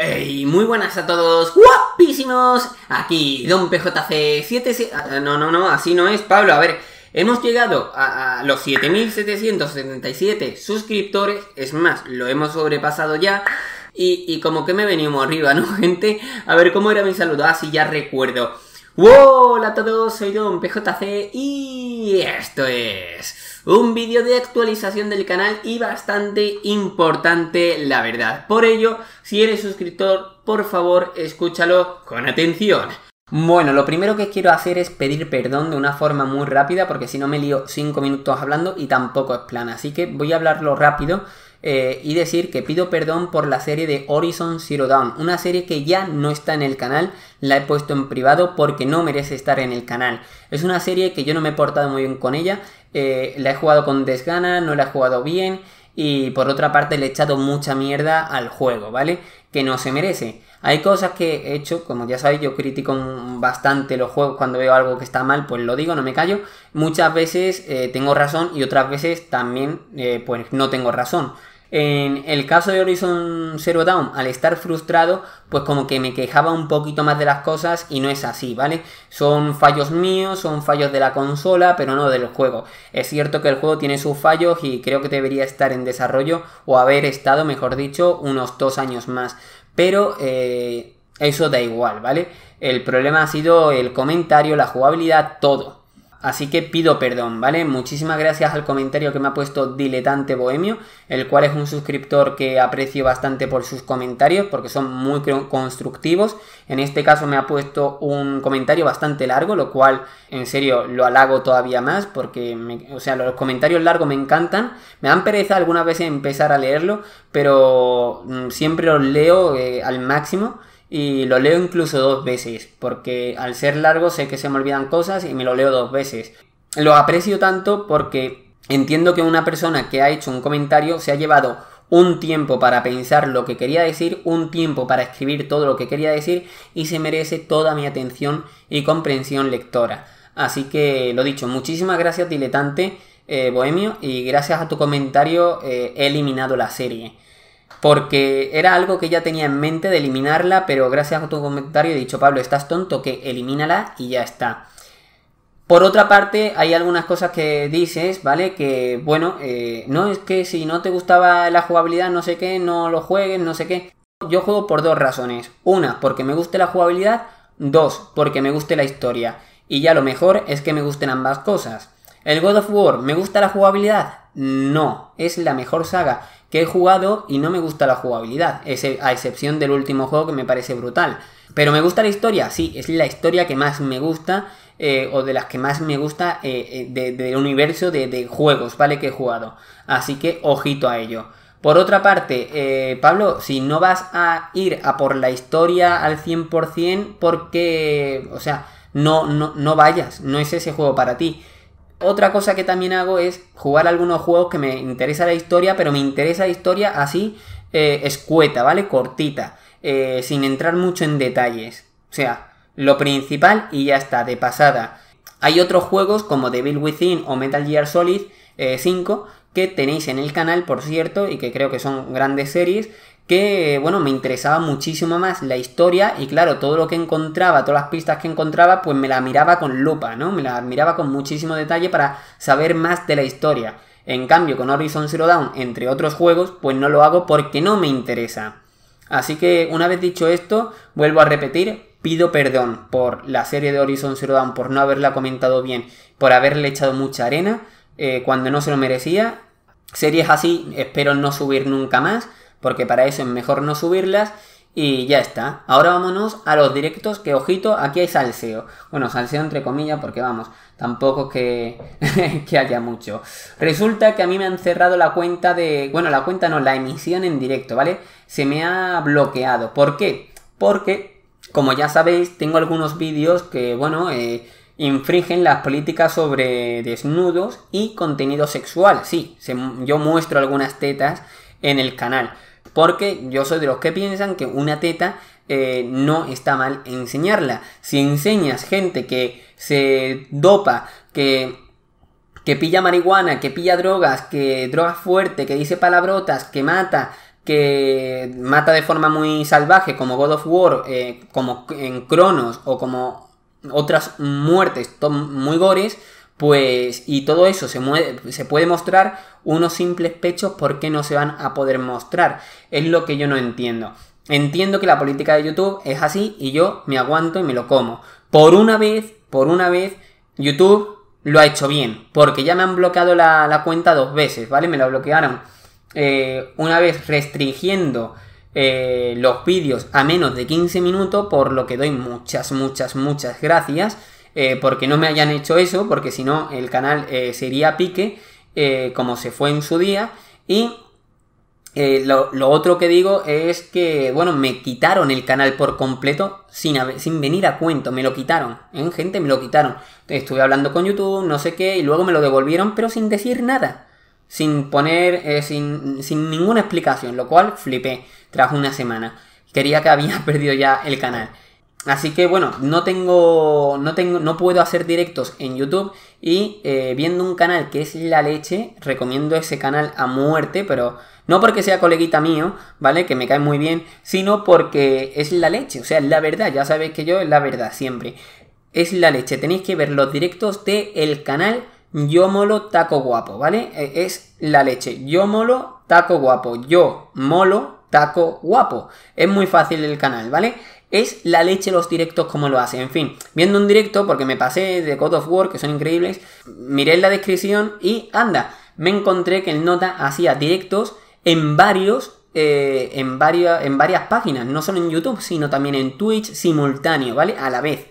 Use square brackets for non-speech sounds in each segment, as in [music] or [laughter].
¡Ey! muy buenas a todos, guapísimos. Aquí, Don pjc 7 ah, No, no, no, así no es, Pablo. A ver, hemos llegado a, los 7777 suscriptores. Es más, lo hemos sobrepasado ya. Y, y como que me venimos arriba, ¿no, [laughs] gente? A ver, ¿cómo era mi saludo? Ah, sí, ya recuerdo. Hola a todos, soy Don PJC y esto es. Un vídeo de actualización del canal y bastante importante, la verdad. Por ello, si eres suscriptor, por favor, escúchalo con atención. Bueno, lo primero que quiero hacer es pedir perdón de una forma muy rápida porque si no me lío 5 minutos hablando y tampoco es plana. así que voy a hablarlo rápido eh, y decir que pido perdón por la serie de Horizon Zero Dawn, una serie que ya no está en el canal, la he puesto en privado porque no merece estar en el canal. Es una serie que yo no me he portado muy bien con ella, eh, la he jugado con desgana, no la he jugado bien y por otra parte le he echado mucha mierda al juego, ¿vale? Que no se merece. Hay cosas que he hecho, como ya sabéis, yo critico bastante los juegos cuando veo algo que está mal, pues lo digo, no me callo. Muchas veces eh, tengo razón y otras veces también eh, pues no tengo razón. En el caso de Horizon Zero Dawn, al estar frustrado, pues como que me quejaba un poquito más de las cosas y no es así, ¿vale? Son fallos míos, son fallos de la consola, pero no del juego. Es cierto que el juego tiene sus fallos y creo que debería estar en desarrollo o haber estado, mejor dicho, unos dos años más pero eh, eso da igual, ¿vale? El problema ha sido el comentario, la jugabilidad, todo. Así que pido perdón, ¿vale? Muchísimas gracias al comentario que me ha puesto Diletante Bohemio, el cual es un suscriptor que aprecio bastante por sus comentarios, porque son muy constructivos. En este caso me ha puesto un comentario bastante largo, lo cual en serio lo halago todavía más, porque, o sea, los comentarios largos me encantan. Me dan pereza algunas veces empezar a leerlo, pero mm, siempre los leo eh, al máximo y lo leo incluso dos veces, porque al ser largo sé que se me olvidan cosas y me lo leo dos veces. Lo aprecio tanto porque entiendo que una persona que ha hecho un comentario se ha llevado un tiempo para pensar lo que quería decir, un tiempo para escribir todo lo que quería decir y se merece toda mi atención y comprensión lectora. Así que lo dicho, muchísimas gracias diletante eh, Bohemio y gracias a tu comentario eh, he eliminado la serie porque era algo que ya tenía en mente de eliminarla, pero gracias a tu comentario he dicho, Pablo, estás tonto, que elimínala y ya está. Por otra parte, hay algunas cosas que dices, ¿vale? Que, bueno, eh, no es que si no te gustaba la jugabilidad, no sé qué, no lo juegues, no sé qué. Yo juego por dos razones. Una, porque me guste la jugabilidad. Dos, porque me guste la historia. Y ya lo mejor es que me gusten ambas cosas. ¿El God of War me gusta la jugabilidad? No, es la mejor saga que he jugado y no me gusta la jugabilidad, a excepción del último juego que me parece brutal. Pero me gusta la historia, sí, es la historia que más me gusta eh, o de las que más me gusta eh, eh, del universo de, juegos, ¿vale? Que he jugado. Así que ojito a ello. Por otra parte, Pablo, si no vas a ir a por la historia al 100%, porque, o sea, no, no, no vayas, no es ese juego para ti. Otra cosa que también hago es jugar algunos juegos que me interesa la historia, pero me interesa la historia así eh, escueta, ¿vale? Cortita, eh, sin entrar mucho en detalles. O sea, lo principal y ya está, de pasada. Hay otros juegos como Devil Within o Metal Gear Solid 5 eh, que tenéis en el canal, por cierto, y que creo que son grandes series, que, bueno, me interesaba muchísimo más la historia y claro, todo lo que encontraba, todas las pistas que encontraba, pues me la miraba con lupa, ¿no? Me la miraba con muchísimo detalle para saber más de la historia. En cambio, con Horizon Zero Dawn, entre otros juegos, pues no lo hago porque no me interesa. Así que una vez dicho esto, vuelvo a repetir, pido perdón por la serie de Horizon Zero Dawn, por no haberla comentado bien, por haberle echado mucha arena eh, cuando no se lo merecía. Series así espero no subir nunca más porque para eso es mejor no subirlas. Y ya está. Ahora vámonos a los directos, que ojito, aquí hay salseo. Bueno, salseo entre comillas, porque vamos, tampoco que, [laughs] que haya mucho. Resulta que a mí me han cerrado la cuenta de... Bueno, la cuenta no, la emisión en directo, ¿vale? Se me ha bloqueado. ¿Por qué? Porque, como ya sabéis, tengo algunos vídeos que, bueno, eh, infringen las políticas sobre desnudos y contenido sexual. Sí, yo muestro algunas tetas en el canal. Porque yo soy de los que piensan que una teta eh, no está mal enseñarla. Si enseñas gente que se dopa, que pilla marihuana, que pilla drogas, que droga fuerte, que dice palabrotas, que mata, que mata de forma muy salvaje, como God of War, eh, como en Cronos o como otras muertes muy gores, pues, y todo eso se, se puede mostrar, unos simples pechos, porque no se van a poder mostrar? Es lo que yo no entiendo. Entiendo que la política de YouTube es así y yo me aguanto y me lo como. Por una vez, por una vez, YouTube lo ha hecho bien, porque ya me han bloqueado la, cuenta dos veces, ¿vale? Me la bloquearon eh, una vez restringiendo eh, los vídeos a menos de 15 minutos, por lo que doy muchas, muchas, muchas gracias. Eh, porque no me hayan hecho eso, porque si no el canal eh, sería pique, eh, como se fue en su día. Y lo, otro que digo es que, bueno, me quitaron el canal por completo sin, sin venir a cuento, me lo quitaron, en gente me lo quitaron. Estuve hablando con YouTube, no sé qué, y luego me lo devolvieron, pero sin decir nada sin poner, sin, sin, ninguna explicación, lo cual flipé tras una semana. Quería que había [laughs] perdido ya el canal. Así que bueno, no tengo, no tengo, no puedo hacer directos en YouTube y eh, viendo un canal que es la leche, recomiendo ese canal a muerte, pero no porque sea coleguita mío, ¿vale? Que me cae muy bien, sino porque es la leche, o sea, es la verdad, ya sabéis que yo es la verdad siempre. Es la leche, tenéis que ver los directos del el canal Yo Molo Taco Guapo, ¿vale? E, es la leche, Yo Molo Taco Guapo, Yo Molo Taco Guapo. Es muy fácil el canal, ¿vale? Es la leche los directos como lo hace. En fin, viendo un directo, porque me pasé de God of War, que son increíbles, miré la descripción y anda, me encontré que el Nota hacía directos en varios eh, en, varias, en varias páginas, no solo en YouTube, sino también en Twitch simultáneo, ¿vale? A la vez.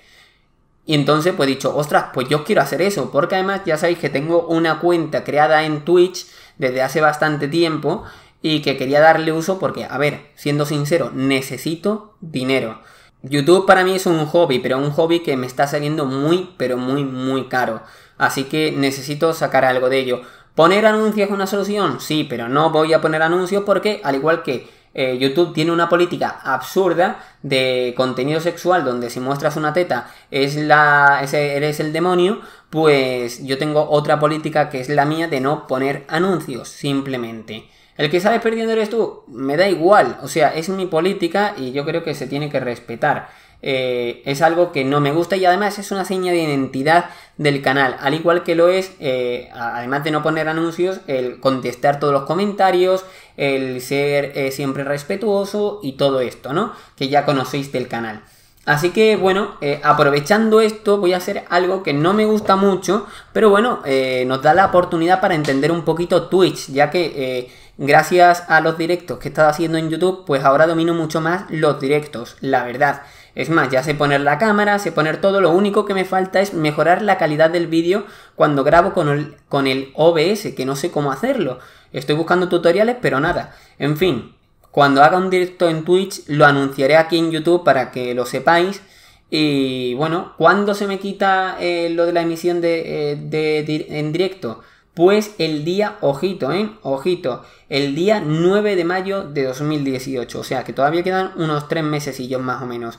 Y entonces pues he dicho, ostras, pues yo quiero hacer eso, porque además ya sabéis que tengo una cuenta creada en Twitch desde hace bastante tiempo y que quería darle uso porque, a ver, siendo sincero, necesito dinero. YouTube para mí es un hobby, pero un hobby que me está saliendo muy, pero muy, muy caro. Así que necesito sacar algo de ello. ¿Poner anuncios es una solución? Sí, pero no voy a poner anuncios porque, al igual que eh, YouTube tiene una política absurda de contenido sexual donde si muestras una teta es la, eres el demonio, pues yo tengo otra política que es la mía de no poner anuncios, simplemente. El que sale perdiendo eres tú, me da igual, o sea, es mi política y yo creo que se tiene que respetar. Eh, es algo que no me gusta y además es una seña de identidad del canal, al igual que lo es, eh, además de no poner anuncios, el contestar todos los comentarios, el ser eh, siempre respetuoso y todo esto, ¿no? Que ya conocéis del canal. Así que bueno, aprovechando esto voy a hacer algo que no me gusta mucho, pero bueno, nos da la oportunidad para entender un poquito Twitch, ya que Gracias a los directos que he estado haciendo en YouTube, pues ahora domino mucho más los directos, la verdad. Es más, ya sé poner la cámara, sé poner todo, lo único que me falta es mejorar la calidad del vídeo cuando grabo con el, con el OBS, que no sé cómo hacerlo. Estoy buscando tutoriales, pero nada. En fin, cuando haga un directo en Twitch, lo anunciaré aquí en YouTube para que lo sepáis. Y bueno, ¿cuándo se me quita eh, lo de la emisión de, eh, en directo? Pues el día, ojito, ¿eh? Ojito, el día 9 de mayo de 2018. O sea que todavía quedan unos 3 yo más o menos.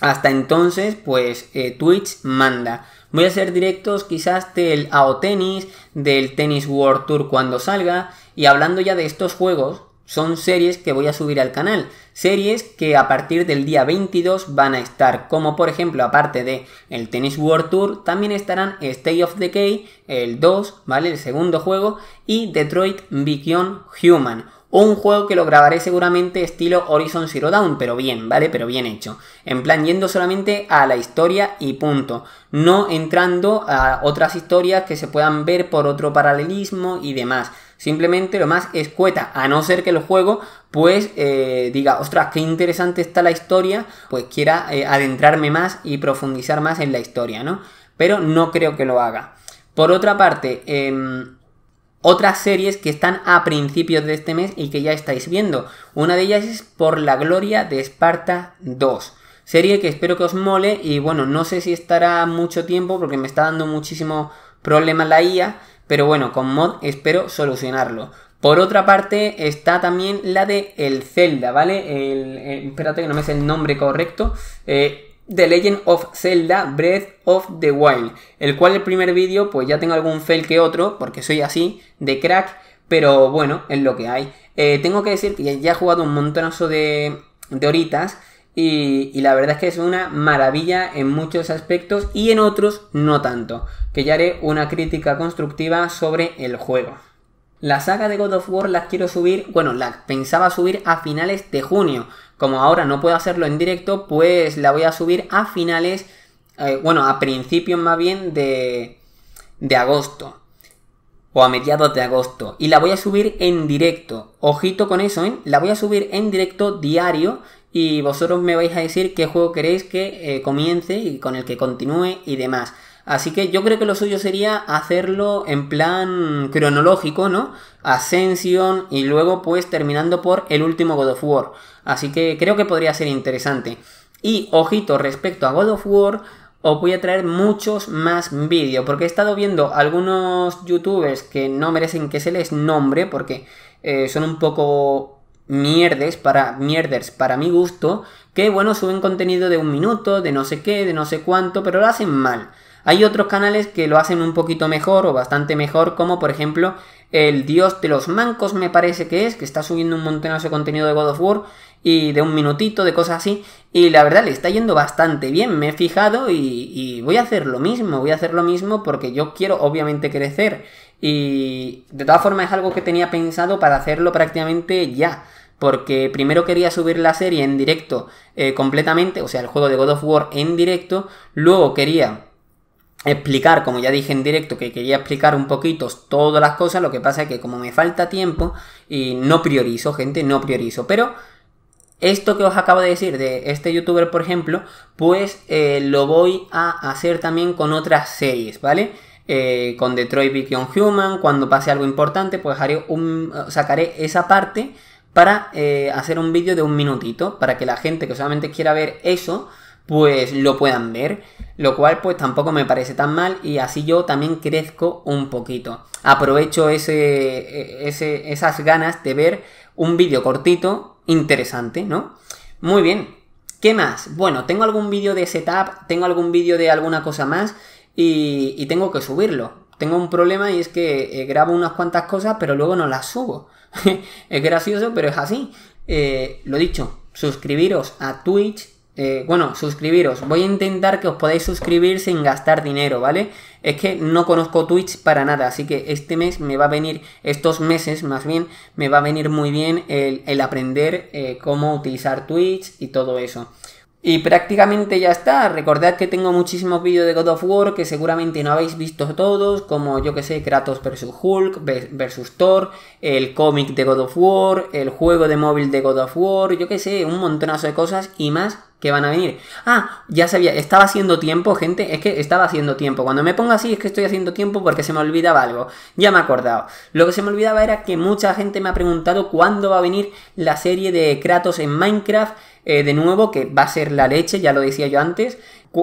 Hasta entonces, pues eh, Twitch manda. Voy a hacer directos quizás del AO Tennis, del Tennis World Tour cuando salga. Y hablando ya de estos juegos, son series que voy a subir al canal, series que a partir del día 22 van a estar, como por ejemplo, aparte de el Tennis World Tour, también estarán State of Decay, el 2, ¿vale? El segundo juego, y Detroit Beyond Human. Un juego que lo grabaré seguramente estilo Horizon Zero Dawn, pero bien, ¿vale? Pero bien hecho. En plan, yendo solamente a la historia y punto. No entrando a otras historias que se puedan ver por otro paralelismo y demás simplemente lo más escueta, a no ser que el juego pues eh, diga, ostras, qué interesante está la historia, pues quiera eh, adentrarme más y profundizar más en la historia, ¿no? Pero no creo que lo haga. Por otra parte, em, otras series que están a principios de este mes y que ya estáis viendo. Una de ellas es Por la Gloria de Esparta 2. Serie que espero que os mole y bueno, no sé si estará mucho tiempo porque me está dando muchísimo problema la IA, pero bueno, con mod espero solucionarlo. Por otra parte, está también la de el Zelda, ¿vale? El, espérate que no me es el nombre correcto. Eh, the Legend of Zelda Breath of the Wild, el cual el primer vídeo pues ya tengo algún fail que otro, porque soy así, de crack, pero bueno, es lo que hay. Eh, tengo que decir que ya he jugado un montonazo de, de horitas, y, la verdad es que es una maravilla en muchos aspectos y en otros no tanto, que ya haré una crítica constructiva sobre el juego. La saga de God of War la quiero subir, bueno, la pensaba subir a finales de junio. Como ahora no puedo hacerlo en directo, pues la voy a subir a finales, eh, bueno, a principios más bien de, de agosto. O a mediados de agosto. Y la voy a subir en directo. Ojito con eso, ¿eh? La voy a subir en directo diario y vosotros me vais a decir qué juego queréis que eh, comience y con el que continúe y demás. Así que yo creo que lo suyo sería hacerlo en plan cronológico, ¿no? Ascension y luego pues terminando por el último God of War. Así que creo que podría ser interesante. Y ojito respecto a God of War, os voy a traer muchos más vídeos, porque he estado viendo algunos youtubers que no merecen que se les nombre, porque eh, son un poco mierdes para, mierders para mi gusto, que bueno, suben contenido de un minuto, de no sé qué, de no sé cuánto, pero lo hacen mal. Hay otros canales que lo hacen un poquito mejor o bastante mejor, como por ejemplo el Dios de los Mancos me parece que es, que está subiendo un montón de contenido de God of War y de un minutito, de cosas así, y la verdad le está yendo bastante bien, me he fijado y, y voy a hacer lo mismo, voy a hacer lo mismo porque yo quiero obviamente crecer y de todas formas es algo que tenía pensado para hacerlo prácticamente ya. Porque primero quería subir la serie en directo eh, completamente, o sea, el juego de God of War en directo. Luego quería explicar, como ya dije en directo, que quería explicar un poquito todas las cosas. Lo que pasa es que como me falta tiempo y no priorizo, gente, no priorizo. Pero esto que os acabo de decir de este youtuber, por ejemplo, pues eh, lo voy a hacer también con otras series, ¿vale? Eh, con Detroit Vision Human, cuando pase algo importante, pues haré un, eh, sacaré esa parte para eh, hacer un vídeo de un minutito, para que la gente que solamente quiera ver eso, pues lo puedan ver, lo cual pues tampoco me parece tan mal y así yo también crezco un poquito. Aprovecho ese, e, ese esas ganas de ver un vídeo cortito, interesante, ¿no? Muy bien, ¿qué más? Bueno, tengo algún vídeo de setup, tengo algún vídeo de alguna cosa más, y, tengo que subirlo. Tengo un problema y es que eh, grabo unas cuantas cosas pero luego no las subo. [laughs] es gracioso pero es así. Eh, lo dicho, suscribiros a Twitch. Eh, bueno, suscribiros. Voy a intentar que os podáis suscribir sin gastar dinero, ¿vale? Es que no conozco Twitch para nada, así que este mes me va a venir, estos meses más bien, me va a venir muy bien el, el aprender cómo utilizar Twitch y todo eso. Y prácticamente ya está. Recordad que tengo muchísimos vídeos de God of War que seguramente no habéis visto todos, como yo que sé, Kratos vs Hulk vs Thor, el cómic de God of War, el juego de móvil de God of War, yo que sé, un montonazo de cosas y más que van a venir. Ah, ya sabía, estaba haciendo tiempo, gente, es que estaba haciendo tiempo. Cuando me pongo así es que estoy haciendo tiempo porque se me olvidaba algo. Ya me he acordado. Lo que se me olvidaba era que mucha gente me ha preguntado cuándo va a venir la serie de Kratos en Minecraft. Eh, de nuevo, que va a ser la leche, ya lo decía yo antes.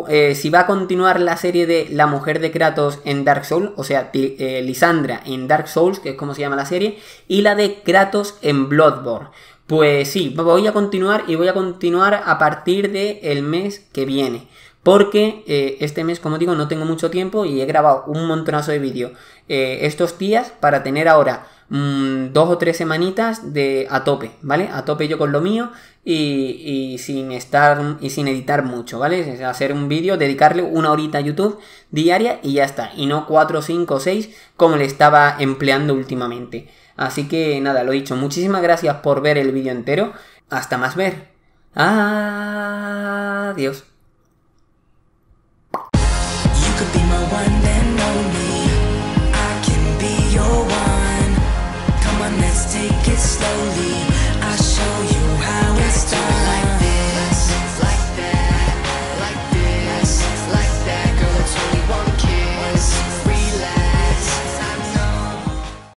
Eh, si va a continuar la serie de La mujer de Kratos en Dark Souls, o sea, eh, Lisandra en Dark Souls, que es como se llama la serie, y la de Kratos en Bloodborne. Pues sí, voy a continuar y voy a continuar a partir del el mes que viene. Porque eh, este mes, como digo, no tengo mucho tiempo y he grabado un montonazo de vídeos eh, estos días para tener ahora mm, dos o tres semanitas de a tope, ¿vale? A tope yo con lo mío y, sin estar y sin editar mucho, ¿vale? Es hacer un vídeo, dedicarle una horita a YouTube diaria y ya está. Y no cuatro, cinco, seis como le estaba empleando últimamente. Así que nada, lo dicho, muchísimas gracias por ver el vídeo entero. Hasta más ver. Adiós.